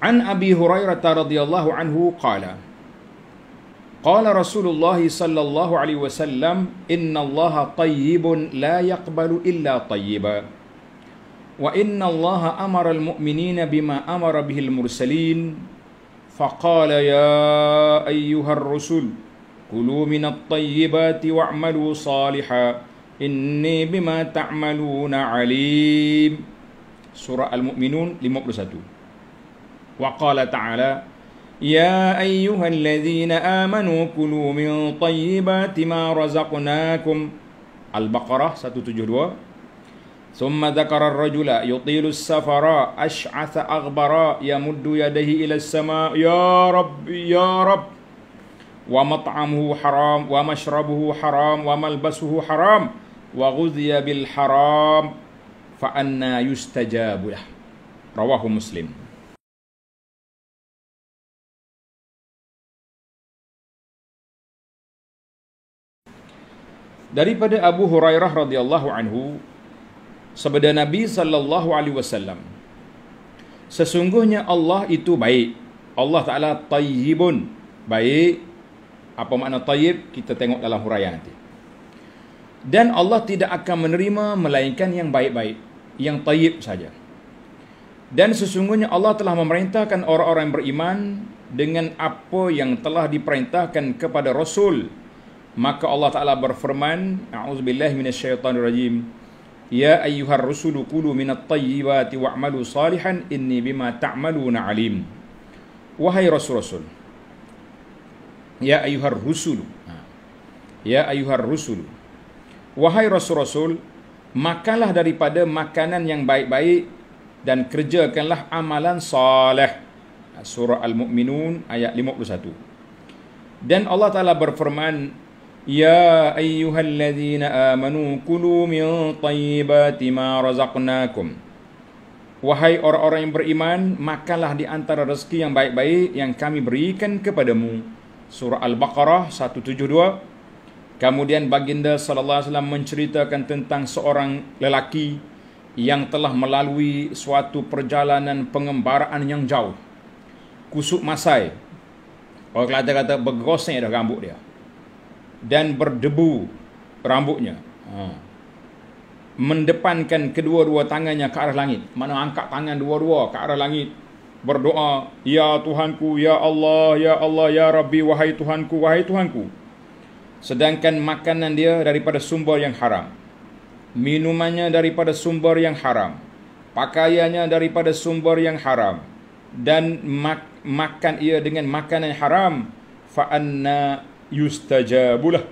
An Abi Hurairah radhiyallahu anhu qala Qala Rasulullah sallallahu alaihi wasallam inna Allah tayyibun la yaqbalu illa tayyiba wa inna Allah amara almu'minina bima amara bihil mursalin faqala ya ayyuhar rusul kulu min at-tayyibati wa'malu saliha inni bima ta'maluna alim surah al-mu'minun 51 وقال تعالى يا أيها الذين آمنوا كلوا من طيبات ما رزقناكم البقرة 172 ثم ذكر الرجل يطيل السفر أشعث أغبر يمد يديه إلى السماء يا رب يا رب ومطعمه حرام ومشربه حرام وملبسه حرام وغذي بالحرام فأنا يستجاب له رواه مسلم daripada Abu Hurairah radhiyallahu anhu sabda Nabi sallallahu alaihi wasallam sesungguhnya Allah itu baik Allah taala tayyibun baik apa makna tayyib kita tengok dalam huraian nanti dan Allah tidak akan menerima melainkan yang baik-baik yang tayyib saja dan sesungguhnya Allah telah memerintahkan orang-orang beriman dengan apa yang telah diperintahkan kepada Rasul maka Allah Taala berfirman a'udzubillahi minasyaitonirrajim ya ayyuhar rusul kulu minat tayyibati wa'malu salihan inni bima ta'maluna alim wahai rasul-rasul ya ayyuhar rusul ya ayyuhar rusul wahai rasul-rasul makanlah daripada makanan yang baik-baik dan kerjakanlah amalan saleh surah al-mu'minun ayat 51 dan Allah Taala berfirman يا أيها الذين آمنوا كلوا من طيبات ما رزقناكم Wahai orang-orang yang beriman, makalah di antara rezeki yang baik-baik yang kami berikan kepadamu. Surah Al-Baqarah 172. Kemudian baginda sallallahu alaihi wasallam menceritakan tentang seorang lelaki yang telah melalui suatu perjalanan pengembaraan yang jauh. Kusuk Masai. Orang kata kata bergosek dah rambut dia dan berdebu rambutnya. Ha. Mendepankan kedua-dua tangannya ke arah langit. Mana angkat tangan dua-dua ke arah langit. Berdoa, Ya Tuhanku, Ya Allah, Ya Allah, Ya Rabbi, Wahai Tuhanku, Wahai Tuhanku. Sedangkan makanan dia daripada sumber yang haram. Minumannya daripada sumber yang haram. Pakaiannya daripada sumber yang haram. Dan mak makan ia dengan makanan haram. Fa'anna yustajabu lah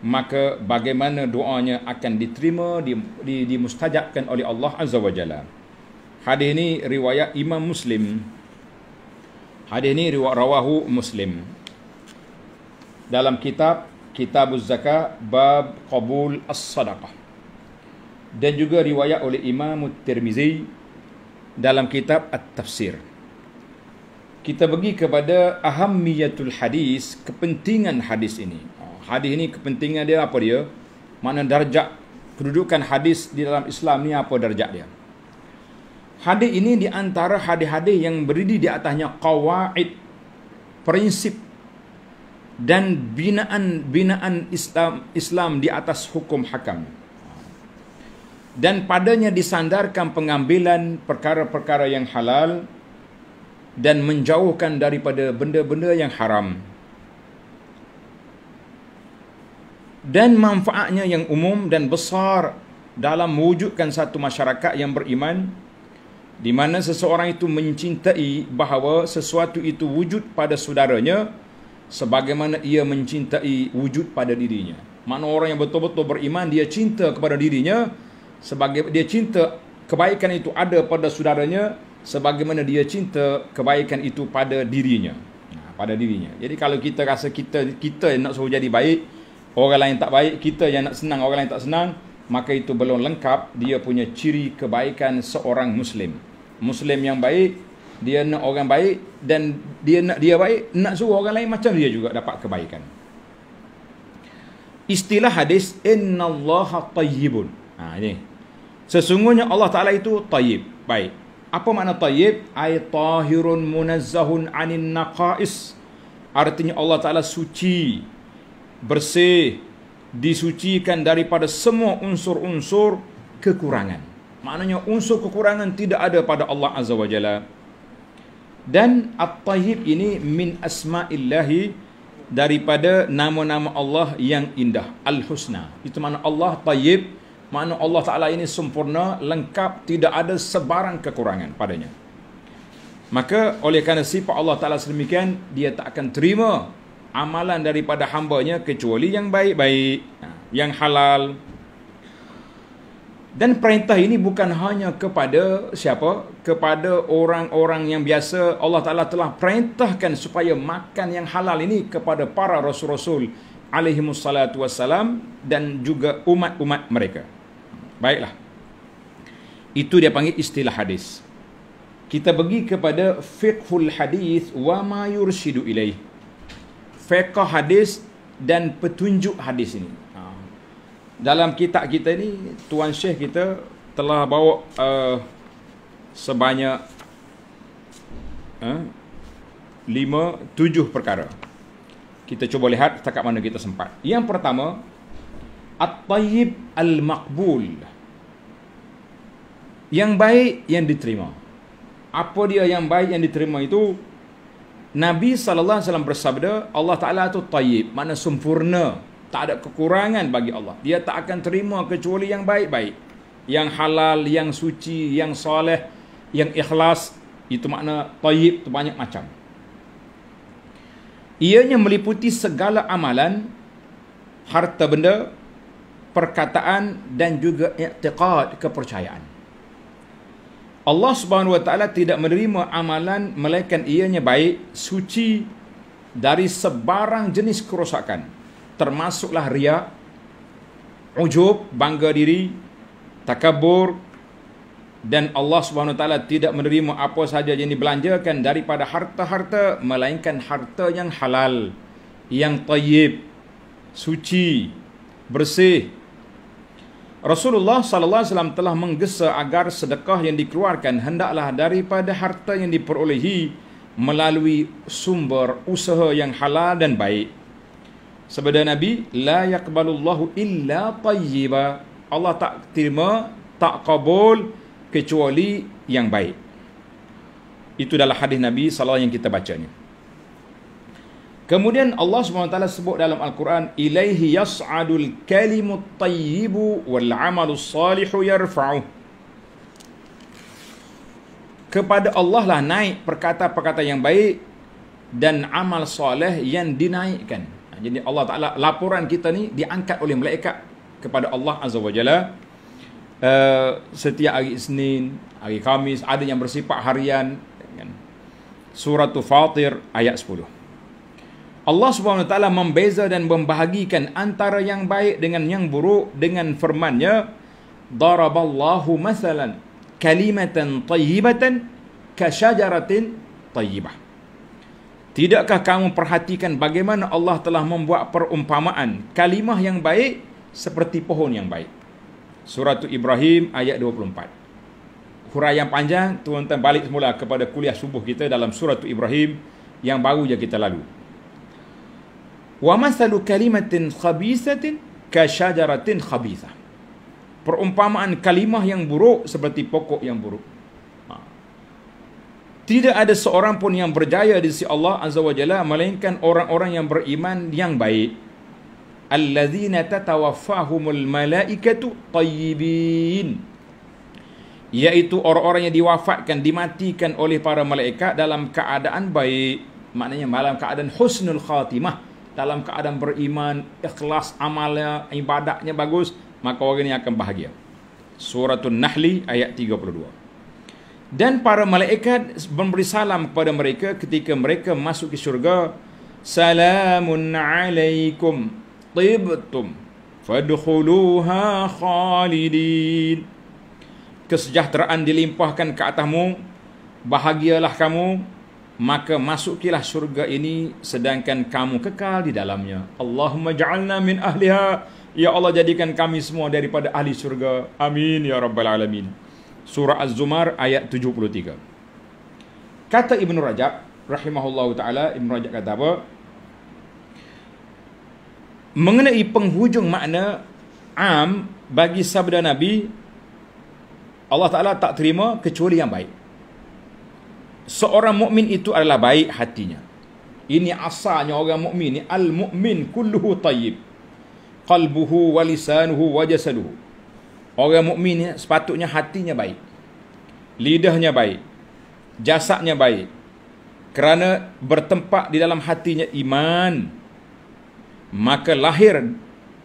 maka bagaimana doanya akan diterima di, di, dimustajabkan oleh Allah azza wajalla hadis ini riwayat Imam Muslim hadis ini riwayat rawahu Muslim dalam kitab Kitabuz Zakat bab qabul as-sadaqah dan juga riwayat oleh Imam Tirmizi dalam kitab At-Tafsir kita pergi kepada ahammiyatul hadis, kepentingan hadis ini. Ha, hadis ini kepentingan dia apa dia? Mana darjat kedudukan hadis di dalam Islam ni apa darjat dia? Hadis ini di antara hadis-hadis yang berdiri di atasnya qawaid prinsip dan binaan-binaan Islam Islam di atas hukum hakam. Dan padanya disandarkan pengambilan perkara-perkara yang halal dan menjauhkan daripada benda-benda yang haram dan manfaatnya yang umum dan besar dalam mewujudkan satu masyarakat yang beriman di mana seseorang itu mencintai bahawa sesuatu itu wujud pada saudaranya sebagaimana ia mencintai wujud pada dirinya Mana orang yang betul-betul beriman dia cinta kepada dirinya sebagai dia cinta kebaikan itu ada pada saudaranya sebagaimana dia cinta kebaikan itu pada dirinya ha, pada dirinya. Jadi kalau kita rasa kita kita yang nak suruh jadi baik, orang lain tak baik, kita yang nak senang, orang lain tak senang, maka itu belum lengkap dia punya ciri kebaikan seorang muslim. Muslim yang baik, dia nak orang baik dan dia nak dia baik, nak suruh orang lain macam dia juga dapat kebaikan. Istilah hadis innallaha tayyibun. Ha ini. Sesungguhnya Allah Taala itu tayyib, baik. Apa makna tayyib? Ay tahirun munazzahun anin naqais. Artinya Allah Ta'ala suci, bersih, disucikan daripada semua unsur-unsur kekurangan. Maknanya unsur kekurangan tidak ada pada Allah Azza wa Jalla. Dan At-Tahib ini min asma'illahi daripada nama-nama Allah yang indah. Al-Husna. Itu makna Allah Tayyib. Makna Allah Ta'ala ini sempurna, lengkap, tidak ada sebarang kekurangan padanya. Maka oleh kerana sifat Allah Ta'ala sedemikian, dia tak akan terima amalan daripada hambanya kecuali yang baik-baik, ha, yang halal. Dan perintah ini bukan hanya kepada siapa? Kepada orang-orang yang biasa Allah Ta'ala telah perintahkan supaya makan yang halal ini kepada para Rasul-Rasul Alaihi alaihimussalatu wassalam dan juga umat-umat mereka. Baiklah. Itu dia panggil istilah hadis. Kita pergi kepada fiqhul hadis wa ma yursidu ilaih. Fiqh hadis dan petunjuk hadis ini. Ha. Dalam kitab kita ini, Tuan Syekh kita telah bawa uh, sebanyak uh, lima, tujuh perkara. Kita cuba lihat setakat mana kita sempat. Yang pertama, At-tayyib al-maqbul. Yang baik yang diterima. Apa dia yang baik yang diterima itu? Nabi sallallahu alaihi wasallam bersabda, Allah Taala itu tayyib, mana sempurna, tak ada kekurangan bagi Allah. Dia tak akan terima kecuali yang baik-baik. Yang halal, yang suci, yang soleh, yang ikhlas, itu makna tayyib tu banyak macam. Ianya meliputi segala amalan, harta benda, perkataan dan juga i'tiqad kepercayaan. Allah Subhanahu wa taala tidak menerima amalan melainkan ianya baik, suci dari sebarang jenis kerosakan, termasuklah riya, ujub, bangga diri, takabur dan Allah Subhanahu wa taala tidak menerima apa sahaja yang dibelanjakan daripada harta-harta melainkan harta yang halal, yang tayyib, suci, bersih Rasulullah sallallahu alaihi wasallam telah menggesa agar sedekah yang dikeluarkan hendaklah daripada harta yang diperolehi melalui sumber usaha yang halal dan baik. Sebab Nabi la yaqbalullahu illa tayyiba. Allah tak terima, tak kabul kecuali yang baik. Itu adalah hadis Nabi sallallahu yang kita bacanya. Kemudian Allah SWT sebut dalam Al-Quran Ilaihi yas'adul kalimut tayyibu wal amalus salihu yarfa'uh Kepada Allah lah naik perkata-perkata yang baik Dan amal salih yang dinaikkan Jadi Allah Ta'ala laporan kita ni diangkat oleh malaikat Kepada Allah Azza wa Jalla uh, Setiap hari Isnin, hari Khamis Ada yang bersifat harian kan. Surah Tufatir ayat 10 Allah Subhanahu Wa Taala membeza dan membahagikan antara yang baik dengan yang buruk dengan firman-Nya daraballahu masalan kalimatan tayyibatan kasyajaratin tayyibah Tidakkah kamu perhatikan bagaimana Allah telah membuat perumpamaan kalimah yang baik seperti pohon yang baik Surah Ibrahim ayat 24 yang panjang tuan-tuan balik semula kepada kuliah subuh kita dalam Surah Ibrahim yang baru je kita lalui وَمَثَلُ كَلِمَةٍ خَبِيثَةٍ كَشَجَرَةٍ خَبِيثَةٍ Perumpamaan kalimah yang buruk seperti pokok yang buruk. Ha. Tidak ada seorang pun yang berjaya di sisi Allah Azza wa Jalla melainkan orang-orang yang beriman yang baik. Alladzina tatawaffahumul malaikatu tayyibin. Iaitu orang-orang yang diwafatkan, dimatikan oleh para malaikat dalam keadaan baik. Maknanya malam keadaan husnul khatimah dalam keadaan beriman, ikhlas amalnya, ibadahnya bagus, maka orang ini akan bahagia. Surah an nahl ayat 32. Dan para malaikat memberi salam kepada mereka ketika mereka masuk ke syurga. Salamun alaikum tibtum fadkhuluha khalidin. Kesejahteraan dilimpahkan ke atasmu, bahagialah kamu maka masukilah syurga ini sedangkan kamu kekal di dalamnya Allahumma ja'alna min ahliha ya Allah jadikan kami semua daripada ahli syurga amin ya rabbal alamin surah az-zumar ayat 73 kata ibnu rajab rahimahullah taala ibnu rajab kata apa mengenai penghujung makna am bagi sabda nabi Allah taala tak terima kecuali yang baik seorang mukmin itu adalah baik hatinya. Ini asalnya orang mukmin ni al mukmin kulluhu tayyib. Qalbuhu wa lisanuhu wa jasaduhu. Orang mukmin ni sepatutnya hatinya baik. Lidahnya baik. Jasadnya baik. Kerana bertempat di dalam hatinya iman maka lahir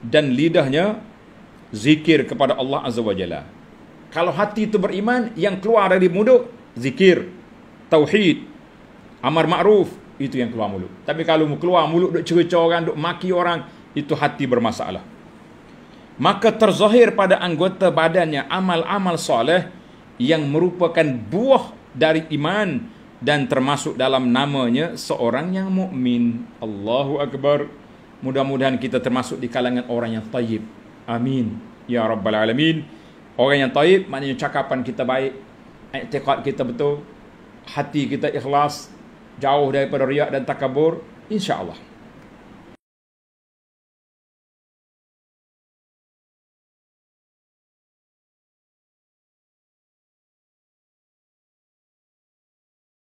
dan lidahnya zikir kepada Allah Azza wa Jalla. Kalau hati itu beriman, yang keluar dari mulut zikir tauhid amar ma'ruf itu yang keluar mulut tapi kalau mu keluar mulut duk cerca orang duk maki orang itu hati bermasalah maka terzahir pada anggota badannya amal-amal soleh yang merupakan buah dari iman dan termasuk dalam namanya seorang yang mukmin. Allahu akbar. Mudah-mudahan kita termasuk di kalangan orang yang tayyib. Amin. Ya rabbal alamin. Orang yang tayyib maknanya cakapan kita baik, i'tiqad kita betul, hati kita ikhlas jauh daripada riak dan takabur insya Allah.